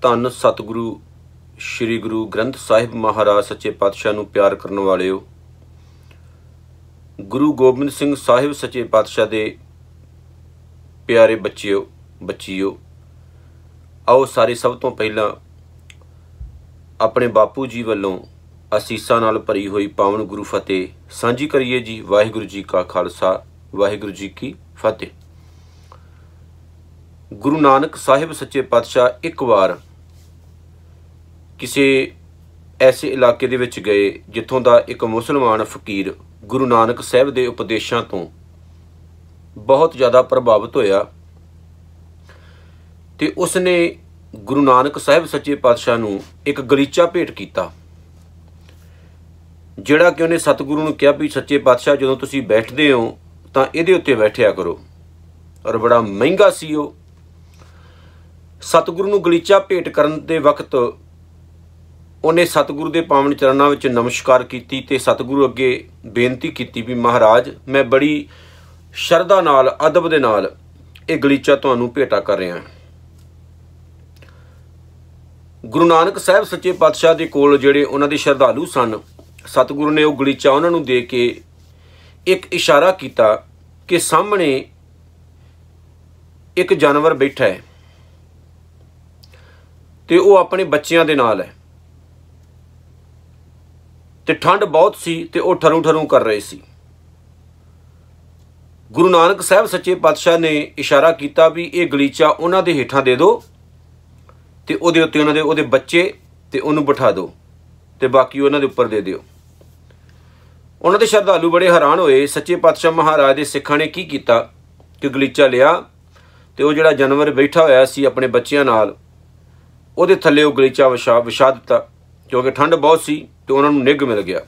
ਧੰਨ ਸਤਿਗੁਰੂ ਸ੍ਰੀ ਗੁਰੂ ਗ੍ਰੰਥ ਸਾਹਿਬ ਮਹਾਰਾਜ ਸੱਚੇ ਪਾਤਸ਼ਾਹ ਨੂੰ ਪਿਆਰ ਕਰਨ ਵਾਲਿਓ ਗੁਰੂ ਗੋਬਿੰਦ ਸਿੰਘ ਸਾਹਿਬ ਸੱਚੇ ਪਾਤਸ਼ਾਹ ਦੇ ਪਿਆਰੇ ਬੱਚਿਓ ਬੱਚਿਓ ਆਓ ਸਾਰੇ ਸਭ ਤੋਂ ਪਹਿਲਾਂ ਆਪਣੇ ਬਾਪੂ ਜੀ ਵੱਲੋਂ ਅਸੀਸਾਂ ਨਾਲ ਭਰੀ ਹੋਈ ਪਾਵਨ ਗੁਰੂ ਫਤਿਹ ਸਾਂਝੀ ਕਰੀਏ ਜੀ ਵਾਹਿਗੁਰੂ ਜੀ ਕਾ ਖਾਲਸਾ ਵਾਹਿਗੁਰੂ ਜੀ ਕੀ ਫਤਿਹ ਗੁਰੂ ਨਾਨਕ ਸਾਹਿਬ ਸੱਚੇ ਪਾਤਸ਼ਾਹ ਇੱਕ ਵਾਰ ਕਿਸੇ ਐਸੇ ਇਲਾਕੇ ਦੇ ਵਿੱਚ ਗਏ ਜਿੱਥੋਂ ਦਾ ਇੱਕ ਮੁਸਲਮਾਨ ਫਕੀਰ ਗੁਰੂ ਨਾਨਕ ਸਾਹਿਬ ਦੇ ਉਪਦੇਸ਼ਾਂ ਤੋਂ ਬਹੁਤ ਜ਼ਿਆਦਾ ਪ੍ਰਭਾਵਿਤ ਹੋਇਆ ਤੇ ਉਸ ਨੇ ਗੁਰੂ ਨਾਨਕ ਸਾਹਿਬ ਸੱਚੇ ਪਾਤਸ਼ਾਹ ਨੂੰ ਇੱਕ ਗਲੀਚਾ ਭੇਟ ਕੀਤਾ ਜਿਹੜਾ ਕਿ ਉਹਨੇ ਸਤਿਗੁਰੂ ਨੂੰ ਕਿਹਾ ਵੀ ਸੱਚੇ ਪਾਤਸ਼ਾਹ ਜਦੋਂ ਤੁਸੀਂ ਬੈਠਦੇ ਹੋ ਤਾਂ ਇਹਦੇ ਉੱਤੇ ਬੈਠਿਆ ਕਰੋ ਔਰ ਬੜਾ ਮਹਿੰਗਾ ਸੀ ਉਹ ਸਤਿਗੁਰੂ ਨੂੰ ਗਲੀਚਾ ਭੇਟ ਕਰਨ ਦੇ ਵਕਤ ਉਹਨੇ ਸਤਿਗੁਰੂ ਦੇ ਪਾਵਨ ਚਰਨਾਂ ਵਿੱਚ ਨਮਸਕਾਰ ਕੀਤੀ ਤੇ ਸਤਿਗੁਰੂ ਅੱਗੇ ਬੇਨਤੀ ਕੀਤੀ ਵੀ ਮਹਾਰਾਜ ਮੈਂ ਬੜੀ ਸ਼ਰਧਾ ਨਾਲ ਅਦਬ ਦੇ ਨਾਲ ਇਹ ਗਲੀਚਾ ਤੁਹਾਨੂੰ ਭੇਟਾ ਕਰ ਰਿਹਾ ਹਾਂ ਗੁਰੂ ਨਾਨਕ ਸਾਹਿਬ ਸੱਚੇ ਪਾਤਸ਼ਾਹ ਦੇ ਕੋਲ ਜਿਹੜੇ ਉਹਨਾਂ ਦੇ ਸ਼ਰਧਾਲੂ ਸਨ ਸਤਿਗੁਰੂ ਨੇ ਉਹ ਗਲੀਚਾ ਉਹਨਾਂ ਨੂੰ ਦੇ ਕੇ ਇੱਕ ਇਸ਼ਾਰਾ ਕੀਤਾ ਕਿ ਸਾਹਮਣੇ ਇੱਕ ਜਾਨਵਰ ਬੈਠਾ ਹੈ ਤੇ ਉਹ ਆਪਣੇ ਬੱਚਿਆਂ ਦੇ ਨਾਲ ਹੈ ਤੇ ਠੰਡ ਬਹੁਤ ਸੀ ਤੇ ਉਹ ਠਰੂ ਠਰੂ ਕਰ ਰਹੇ ਸੀ ਗੁਰੂ ਨਾਨਕ ਸਾਹਿਬ ਸੱਚੇ ਪਾਤਸ਼ਾਹ ਨੇ ਇਸ਼ਾਰਾ ਕੀਤਾ ਵੀ ਇਹ ਗਲੀਚਾ ਉਹਨਾਂ ਦੇ ਹੇਠਾਂ ਦੇ ਦਿਓ ਤੇ ਉਹਦੇ ਉੱਤੇ ਉਹਨਾਂ ਦੇ ਉਹਦੇ ਬੱਚੇ ਤੇ ਉਹਨੂੰ ਬਿਠਾ ਦਿਓ ਤੇ ਬਾਕੀ ਉਹਨਾਂ ਦੇ ਉੱਪਰ ਦੇ ਦਿਓ ਉਹਨਾਂ ਦੇ ਸ਼ਰਧਾਲੂ ਬੜੇ ਹੈਰਾਨ ਹੋਏ ਸੱਚੇ ਪਾਤਸ਼ਾਹ ਮਹਾਰਾਜ ਦੇ ਸਿੱਖਾਂ ਨੇ ਕੀ ਕੀਤਾ ਕਿ ਗਲੀਚਾ ਲਿਆ ਤੇ ਉਹ ਜਿਹੜਾ ਜਾਨਵਰ ਬੈਠਾ ਹੋਇਆ ਸੀ ਆਪਣੇ ਬੱਚਿਆਂ ਨਾਲ ਉਹਦੇ ਥੱਲੇ ਉਹ ਗਲੀਚਾ ਵਿਛਾ ਵਿਛਾ ਦਿੱਤਾ ਕਿਉਂਕਿ ਠੰਡ ਬਹੁਤ ਸੀ ਤੇ ਉਹਨਾਂ ਨੂੰ ਨਿੱਘ ਮਿਲ ਗਿਆ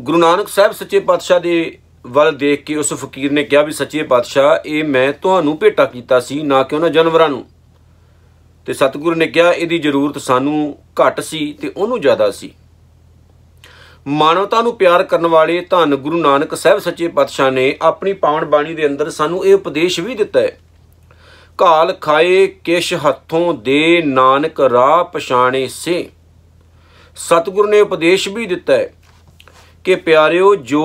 ਗੁਰੂ ਨਾਨਕ ਸਾਹਿਬ ਸੱਚੇ ਪਾਤਸ਼ਾਹ ਦੇ ਵੱਲ ਦੇਖ ਕੇ ਉਸ ਫਕੀਰ ਨੇ ਕਿਹਾ ਵੀ ਸੱਚੇ ਪਾਤਸ਼ਾਹ ਇਹ ਮੈਂ ਤੁਹਾਨੂੰ ਭੇਟਾ ਕੀਤਾ ਸੀ ਨਾ ਕਿ ਉਹਨਾਂ ਜਾਨਵਰਾਂ ਨੂੰ ਤੇ ਸਤਿਗੁਰੂ ਨੇ ਕਿਹਾ ਇਹਦੀ ਜ਼ਰੂਰਤ ਸਾਨੂੰ ਘੱਟ ਸੀ ਤੇ ਉਹਨੂੰ ਜ਼ਿਆਦਾ ਸੀ ਮਾਨਵਤਾ ਨੂੰ ਪਿਆਰ ਕਰਨ ਵਾਲੇ ਧੰਨ ਗੁਰੂ ਨਾਨਕ ਸਾਹਿਬ ਸੱਚੇ ਪਾਤਸ਼ਾਹ ਨੇ ਆਪਣੀ ਪਾਵਨ ਬਾਣੀ ਦੇ ਅੰਦਰ ਸਾਨੂੰ ਇਹ ਉਪਦੇਸ਼ ਵੀ ਦਿੱਤਾ ਹੈ ਕਾਲ ਖਾਏ ਕਿਛ ਹੱਥੋਂ ਦੇ ਨਾਨਕ ਰਾਹ ਪਛਾਣੇ ਸੇ ਸਤਿਗੁਰ ਨੇ ਉਪਦੇਸ਼ ਵੀ ਦਿੱਤਾ ਹੈ ਕਿ ਪਿਆਰਿਓ ਜੋ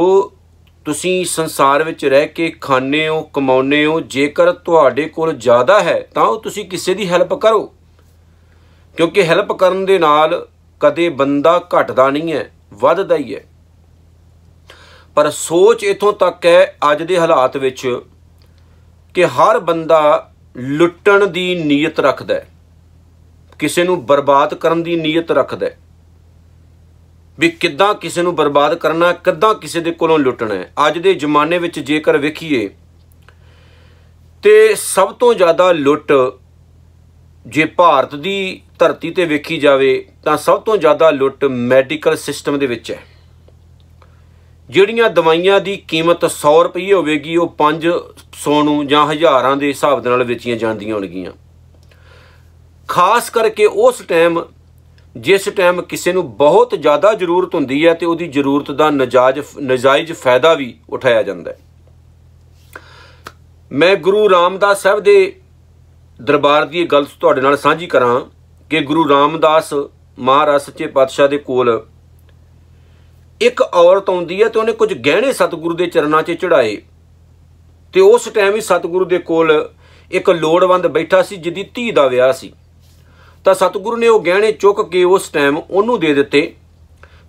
ਤੁਸੀਂ ਸੰਸਾਰ ਵਿੱਚ ਰਹਿ ਕੇ ਖਾਣੇ ਹੋ ਕਮਾਉਨੇ ਹੋ ਜੇਕਰ ਤੁਹਾਡੇ ਕੋਲ ਜ਼ਿਆਦਾ ਹੈ ਤਾਂ ਉਹ ਤੁਸੀਂ ਕਿਸੇ ਦੀ ਹੈਲਪ ਕਰੋ ਕਿਉਂਕਿ ਹੈਲਪ ਕਰਨ ਦੇ ਨਾਲ ਕਦੇ ਬੰਦਾ ਘਟਦਾ ਨਹੀਂ ਹੈ ਵੱਧਦਾ ਹੀ ਹੈ ਪਰ ਸੋਚ ਇਥੋਂ ਤੱਕ ਹੈ ਅੱਜ ਦੇ ਹਾਲਾਤ ਵਿੱਚ ਕਿ ਹਰ ਬੰਦਾ ਲੁੱਟਣ ਦੀ ਨੀਅਤ ਰੱਖਦਾ ਹੈ ਕਿਸੇ ਨੂੰ ਬਰਬਾਦ ਕਰਨ ਦੀ ਨੀਅਤ ਰੱਖਦਾ ਹੈ ਵੀ ਕਿੱਦਾਂ ਕਿਸੇ ਨੂੰ ਬਰਬਾਦ ਕਰਨਾ ਕਿੱਦਾਂ ਕਿਸੇ ਦੇ ਕੋਲੋਂ ਲੁੱਟਣਾ ਹੈ ਅੱਜ ਦੇ ਜ਼ਮਾਨੇ ਵਿੱਚ ਜੇਕਰ ਵੇਖੀਏ ਤੇ ਸਭ ਤੋਂ ਜ਼ਿਆਦਾ ਲੁੱਟ ਜੇ ਭਾਰਤ ਦੀ ਧਰਤੀ ਤੇ ਵੇਖੀ ਜਾਵੇ ਤਾਂ ਸਭ ਤੋਂ ਜ਼ਿਆਦਾ ਲੁੱਟ ਮੈਡੀਕਲ ਸਿਸਟਮ ਦੇ ਵਿੱਚ ਹੈ ਜਿਹੜੀਆਂ ਦਵਾਈਆਂ ਦੀ ਕੀਮਤ 100 ਰੁਪਏ ਹੋਵੇਗੀ ਉਹ 500 ਨੂੰ ਜਾਂ ਹਜ਼ਾਰਾਂ ਦੇ ਹਿਸਾਬ ਦੇ ਨਾਲ ਵੇਚੀਆਂ ਜਾਂਦੀਆਂ ਹੋਣਗੀਆਂ ਖਾਸ ਕਰਕੇ ਉਸ ਟਾਈਮ ਜਿਸ ਟਾਈਮ ਕਿਸੇ ਨੂੰ ਬਹੁਤ ਜ਼ਿਆਦਾ ਜ਼ਰੂਰਤ ਹੁੰਦੀ ਹੈ ਤੇ ਉਹਦੀ ਜ਼ਰੂਰਤ ਦਾ ਨਜਾਇਜ਼ ਨਜਾਇਜ਼ ਫਾਇਦਾ ਵੀ ਉਠਾਇਆ ਜਾਂਦਾ ਹੈ ਮੈਂ ਗੁਰੂ ਰਾਮਦਾਸ ਸਾਹਿਬ ਦੇ ਦਰਬਾਰ ਦੀ ਇਹ ਗੱਲ ਤੁਹਾਡੇ ਨਾਲ ਸਾਂਝੀ ਕਰਾਂ ਕਿ ਗੁਰੂ ਰਾਮਦਾਸ ਮਹਾਰਾਜ ਸੱਚੇ ਪਾਤਸ਼ਾਹ ਦੇ ਕੋਲ ਇੱਕ ਔਰਤ ਆਉਂਦੀ ਹੈ ਤੇ ਉਹਨੇ ਕੁਝ ਗਹਿਣੇ ਸਤਿਗੁਰੂ ਦੇ ਚਰਨਾਂ 'ਚ ਚੜਾਏ ਤੇ ਉਸ ਟਾਈਮ ਹੀ ਸਤਿਗੁਰੂ ਦੇ ਕੋਲ ਇੱਕ ਲੋੜਵੰਦ ਬੈਠਾ ਸੀ ਜਿਹਦੀ ਧੀ ਦਾ ਵਿਆਹ ਸੀ ਤਾਂ ਸਤਿਗੁਰੂ ਨੇ ਉਹ ਗਹਿਣੇ ਚੁੱਕ ਕੇ ਉਸ ਟਾਈਮ ਉਹਨੂੰ ਦੇ ਦਿੱਤੇ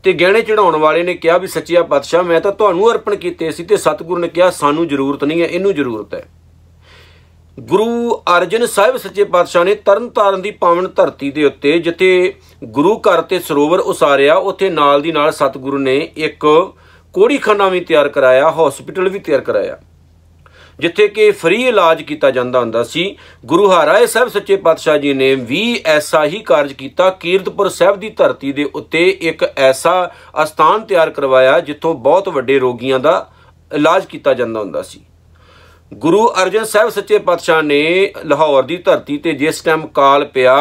ਤੇ ਗਹਿਣੇ ਚੜਾਉਣ ਵਾਲੇ ਨੇ ਕਿਹਾ ਵੀ ਸੱਚਿਆ ਪਾਤਸ਼ਾਹ ਮੈਂ ਤਾਂ ਤੁਹਾਨੂੰ ਅਰਪਣ ਕੀਤੇ ਸੀ ਤੇ ਸਤਿਗੁਰੂ ਨੇ ਕਿਹਾ ਸਾਨੂੰ ਜ਼ਰੂਰਤ ਨਹੀਂ ਹੈ ਇਹਨੂੰ ਜ਼ਰੂਰਤ ਹੈ ਗੁਰੂ ਅਰਜਨ ਸਾਹਿਬ ਸੱਚੇ ਪਾਤਸ਼ਾਹ ਨੇ ਤਰਨਤਾਰਨ ਦੀ ਪਾਵਨ ਧਰਤੀ ਦੇ ਉੱਤੇ ਜਿੱਥੇ ਗੁਰੂ ਘਰ ਤੇ ਸਰੋਵਰ ਉਸਾਰਿਆ ਉੱਥੇ ਨਾਲ ਦੀ ਨਾਲ ਸਤਿਗੁਰੂ ਨੇ ਇੱਕ ਕੋੜੀਖਾਨਾ ਵੀ ਤਿਆਰ ਕਰਾਇਆ ਹਸਪੀਟਲ ਵੀ ਤਿਆਰ ਕਰਾਇਆ ਜਿੱਥੇ ਕਿ ਫ੍ਰੀ ਇਲਾਜ ਕੀਤਾ ਜਾਂਦਾ ਹੁੰਦਾ ਸੀ ਗੁਰੂ ਹਰਾਏ ਸਾਹਿਬ ਸੱਚੇ ਪਾਤਸ਼ਾਹ ਜੀ ਨੇ ਵੀ ਐਸਾ ਹੀ ਕਾਰਜ ਕੀਤਾ ਕੀਰਤਪੁਰ ਸਾਹਿਬ ਦੀ ਧਰਤੀ ਦੇ ਉੱਤੇ ਇੱਕ ਐਸਾ ਅਸਥਾਨ ਤਿਆਰ ਕਰਵਾਇਆ ਜਿੱਥੋਂ ਬਹੁਤ ਵੱਡੇ ਰੋਗੀਆਂ ਦਾ ਇਲਾਜ ਕੀਤਾ ਜਾਂਦਾ ਹੁੰਦਾ ਸੀ ਗੁਰੂ ਅਰਜਨ ਸਾਹਿਬ ਸੱਚੇ ਪਾਤਸ਼ਾਹ ਨੇ ਲਾਹੌਰ ਦੀ ਧਰਤੀ ਤੇ ਜਿਸ ਟਾਈਮ ਕਾਲ ਪਿਆ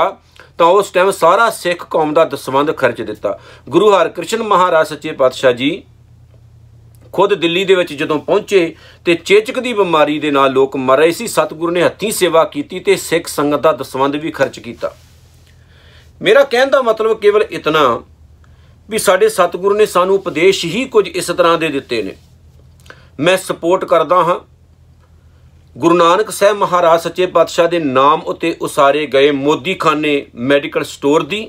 ਤਾਂ ਉਸ ਟਾਈਮ ਸਾਰਾ ਸਿੱਖ ਕੌਮ ਦਾ ਦਸਵੰਦ ਖਰਚ ਦਿੱਤਾ ਗੁਰੂ ਹਰਕ੍ਰਿਸ਼ਨ ਮਹਾਰਾਜ ਸੱਚੇ ਪਾਤਸ਼ਾਹ ਜੀ ਖੁਦ ਦਿੱਲੀ ਦੇ ਵਿੱਚ ਜਦੋਂ ਪਹੁੰਚੇ ਤੇ ਚੇਚਕ ਦੀ ਬਿਮਾਰੀ ਦੇ ਨਾਲ ਲੋਕ ਮਰ ਰਹੇ ਸੀ ਸਤਿਗੁਰੂ ਨੇ ਹੱਥੀਂ ਸੇਵਾ ਕੀਤੀ ਤੇ ਸਿੱਖ ਸੰਗਤ ਦਾ ਦਸਵੰਦ ਵੀ ਖਰਚ ਕੀਤਾ ਮੇਰਾ ਕਹਿਣ ਦਾ ਮਤਲਬ ਕੇਵਲ ਇਤਨਾ ਵੀ ਸਾਡੇ ਸਤਿਗੁਰੂ ਨੇ ਸਾਨੂੰ ਉਪਦੇਸ਼ ਹੀ ਕੁਝ ਇਸ ਤਰ੍ਹਾਂ ਦੇ ਦਿੱਤੇ ਨੇ ਮੈਂ ਸਪੋਰਟ ਕਰਦਾ ਹਾਂ ਗੁਰੂ ਨਾਨਕ ਸਾਹਿਬ ਮਹਾਰਾਜ ਸੱਚੇ ਪਾਤਸ਼ਾਹ ਦੇ ਨਾਮ ਉਤੇ ਉਸਾਰੇ ਗਏ ਮੋਦੀਖਾਨੇ ਮੈਡੀਕਲ ਸਟੋਰ ਦੀ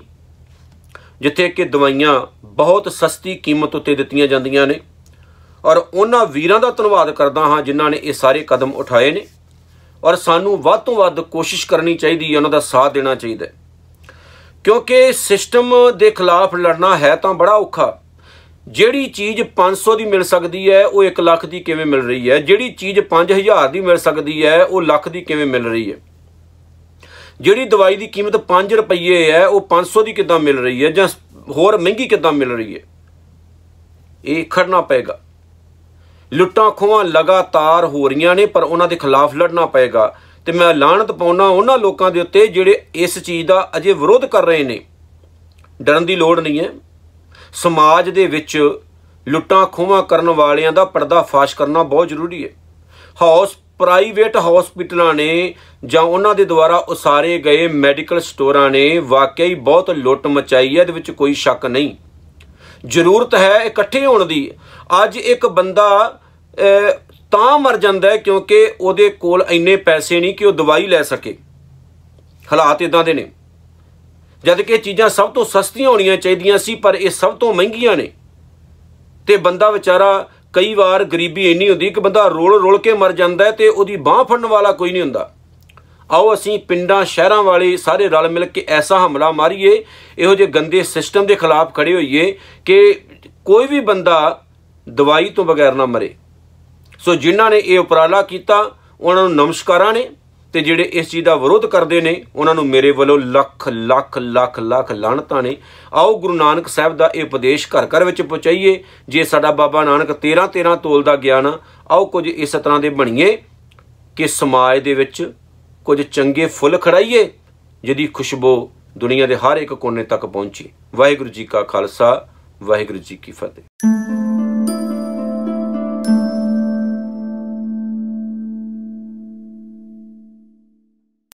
ਜਿੱਥੇ ਕਿ ਦਵਾਈਆਂ ਬਹੁਤ ਸਸਤੀ ਕੀਮਤ ਉਤੇ ਦਿੱਤੀਆਂ ਜਾਂਦੀਆਂ ਨੇ ਔਰ ਉਹਨਾਂ ਵੀਰਾਂ ਦਾ ਧੰਨਵਾਦ ਕਰਦਾ ਹਾਂ ਜਿਨ੍ਹਾਂ ਨੇ ਇਹ ਸਾਰੇ ਕਦਮ ਉਠਾਏ ਨੇ ਔਰ ਸਾਨੂੰ ਵੱਧ ਤੋਂ ਵੱਧ ਕੋਸ਼ਿਸ਼ ਕਰਨੀ ਚਾਹੀਦੀ ਹੈ ਉਹਨਾਂ ਦਾ ਸਾਥ ਦੇਣਾ ਚਾਹੀਦਾ ਕਿਉਂਕਿ ਸਿਸਟਮ ਦੇ ਖਿਲਾਫ ਲੜਨਾ ਹੈ ਤਾਂ ਬੜਾ ਔਖਾ ਜਿਹੜੀ ਚੀਜ਼ 500 ਦੀ ਮਿਲ ਸਕਦੀ ਹੈ ਉਹ 1 ਲੱਖ ਦੀ ਕਿਵੇਂ ਮਿਲ ਰਹੀ ਹੈ ਜਿਹੜੀ ਚੀਜ਼ 5000 ਦੀ ਮਿਲ ਸਕਦੀ ਹੈ ਉਹ ਲੱਖ ਦੀ ਕਿਵੇਂ ਮਿਲ ਰਹੀ ਹੈ ਜਿਹੜੀ ਦਵਾਈ ਦੀ ਕੀਮਤ 5 ਰੁਪਏ ਹੈ ਉਹ 500 ਦੀ ਕਿੱਦਾਂ ਮਿਲ ਰਹੀ ਹੈ ਜਾਂ ਹੋਰ ਮਹਿੰਗੀ ਕਿੱਦਾਂ ਮਿਲ ਰਹੀ ਹੈ ਇਹ ਖੜਨਾ ਪਏਗਾ ਲੁੱਟਾਂ ਖੋਹਾਂ ਲਗਾਤਾਰ ਹੋ ਰਹੀਆਂ ਨੇ ਪਰ ਉਹਨਾਂ ਦੇ ਖਿਲਾਫ ਲੜਨਾ ਪਏਗਾ ਤੇ ਮੈਂ ਲਾਣਤ ਪਾਉਣਾ ਉਹਨਾਂ ਲੋਕਾਂ ਦੇ ਉੱਤੇ ਜਿਹੜੇ ਇਸ ਚੀਜ਼ ਦਾ ਅਜੇ ਵਿਰੋਧ ਕਰ ਰਹੇ ਨੇ ਡਰਨ ਦੀ ਲੋੜ ਨਹੀਂ ਹੈ ਸਮਾਜ ਦੇ ਵਿੱਚ ਲੁੱਟਾਂ ਖੋਹਾਂ ਕਰਨ ਵਾਲਿਆਂ ਦਾ ਪਰਦਾਫਾਸ਼ ਕਰਨਾ ਬਹੁਤ ਜ਼ਰੂਰੀ ਹੈ ਹਾਊਸ ਪ੍ਰਾਈਵੇਟ ਹਸਪੀਟਲਾਂ ਨੇ ਜਾਂ ਉਹਨਾਂ ਦੇ ਦੁਆਰਾ ਉਸਾਰੇ ਗਏ ਮੈਡੀਕਲ ਸਟੋਰਾਂ ਨੇ ਵਾਕਈ ਬਹੁਤ ਲੁੱਟ ਮਚਾਈ ਹੈ ਇਹਦੇ ਵਿੱਚ ਕੋਈ ਸ਼ੱਕ ਨਹੀਂ ਜ਼ਰੂਰਤ ਹੈ ਇਕੱਠੇ ਹੋਣ ਦੀ ਅੱਜ ਇੱਕ ਬੰਦਾ ਤਾਂ ਮਰ ਜਾਂਦਾ ਕਿਉਂਕਿ ਉਹਦੇ ਕੋਲ ਇੰਨੇ ਪੈਸੇ ਨਹੀਂ ਕਿ ਉਹ ਦਵਾਈ ਲੈ ਸਕੇ ਹਾਲਾਤ ਇਦਾਂ ਦੇ ਨੇ ਜਦ ਕਿ ਚੀਜ਼ਾਂ ਸਭ ਤੋਂ ਸਸਤੀਆਂ ਹੋਣੀਆਂ ਚਾਹੀਦੀਆਂ ਸੀ ਪਰ ਇਹ ਸਭ ਤੋਂ ਮਹਿੰਗੀਆਂ ਨੇ ਤੇ ਬੰਦਾ ਵਿਚਾਰਾ ਕਈ ਵਾਰ ਗਰੀਬੀ ਇੰਨੀ ਹੁੰਦੀ ਕਿ ਬੰਦਾ ਰੋਲ ਰੋਲ ਕੇ ਮਰ ਜਾਂਦਾ ਤੇ ਉਹਦੀ ਬਾਹ ਫੜਨ ਵਾਲਾ ਕੋਈ ਨਹੀਂ ਹੁੰਦਾ ਆਓ ਅਸੀਂ ਪਿੰਡਾਂ ਸ਼ਹਿਰਾਂ ਵਾਲੇ ਸਾਰੇ ਰਲ ਮਿਲ ਕੇ ਐਸਾ ਹਮਲਾ ਮਾਰੀਏ ਇਹੋ ਜਿਹੇ ਗੰਦੇ ਸਿਸਟਮ ਦੇ ਖਿਲਾਫ ਖੜੇ ਹੋਈਏ ਕਿ ਕੋਈ ਵੀ ਬੰਦਾ ਦਵਾਈ ਤੋਂ ਬਗੈਰ ਨਾ ਮਰੇ ਸੋ ਜਿਨ੍ਹਾਂ ਨੇ ਇਹ ਉਪਰਾਲਾ ਕੀਤਾ ਉਹਨਾਂ ਨੂੰ ਨਮਸਕਾਰਾਂ ਨੇ ਤੇ ਜਿਹੜੇ ਇਸ ਚੀਜ਼ ਦਾ ਵਿਰੋਧ ਕਰਦੇ ਨੇ ਉਹਨਾਂ ਨੂੰ ਮੇਰੇ ਵੱਲੋਂ ਲੱਖ ਲੱਖ ਲੱਖ ਲੱਖ ਲਾਣਤਾਂ ਨੇ ਆਓ ਗੁਰੂ ਨਾਨਕ ਸਾਹਿਬ ਦਾ ਇਹ ਉਪਦੇਸ਼ ਘਰ ਘਰ ਵਿੱਚ ਪਹੁੰਚਾਈਏ ਜੇ ਸਾਡਾ ਬਾਬਾ ਨਾਨਕ 13 13 ਤੋਲ ਦਾ ਗਿਆਨ ਆਓ ਕੁਝ ਇਸ ਤਰ੍ਹਾਂ ਦੇ ਬਣੀਏ ਕਿ ਸਮਾਜ ਦੇ ਵਿੱਚ ਕੁਝ ਚੰਗੇ ਫੁੱਲ ਖੜਾਈਏ ਜਿਹਦੀ ਖੁਸ਼ਬੂ ਦੁਨੀਆ ਦੇ ਹਰ ਇੱਕ ਕੋਨੇ ਤੱਕ ਪਹੁੰਚੇ ਵਾਹਿਗੁਰੂ ਜੀ ਕਾ ਖਾਲਸਾ ਵਾਹਿਗੁਰੂ ਜੀ ਕੀ ਫਤਿਹ